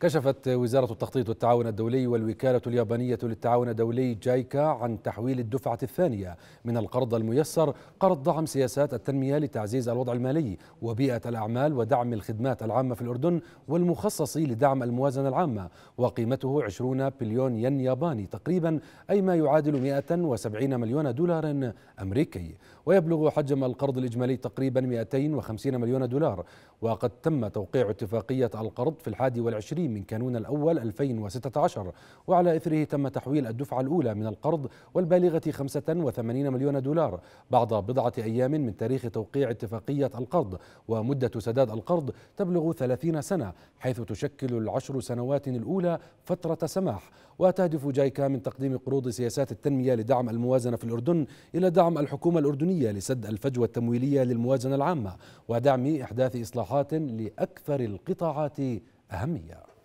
كشفت وزارة التخطيط والتعاون الدولي والوكالة اليابانية للتعاون الدولي جايكا عن تحويل الدفعة الثانية من القرض الميسر قرض دعم سياسات التنمية لتعزيز الوضع المالي وبيئة الأعمال ودعم الخدمات العامة في الأردن والمخصص لدعم الموازنة العامة وقيمته 20 بليون ين ياباني تقريبا أي ما يعادل 170 مليون دولار أمريكي ويبلغ حجم القرض الإجمالي تقريبا 250 مليون دولار وقد تم توقيع اتفاقية القرض في الحادي والعشرين الثاني من كانون الأول 2016 وعلى إثره تم تحويل الدفعة الأولى من القرض والبالغة 85 مليون دولار بعد بضعة أيام من تاريخ توقيع اتفاقية القرض ومدة سداد القرض تبلغ 30 سنة حيث تشكل العشر سنوات الأولى فترة سماح وتهدف جايكا من تقديم قروض سياسات التنمية لدعم الموازنة في الأردن إلى دعم الحكومة الأردنية لسد الفجوة التمويلية للموازنة العامة ودعم إحداث إصلاحات لأكثر القطاعات أهمية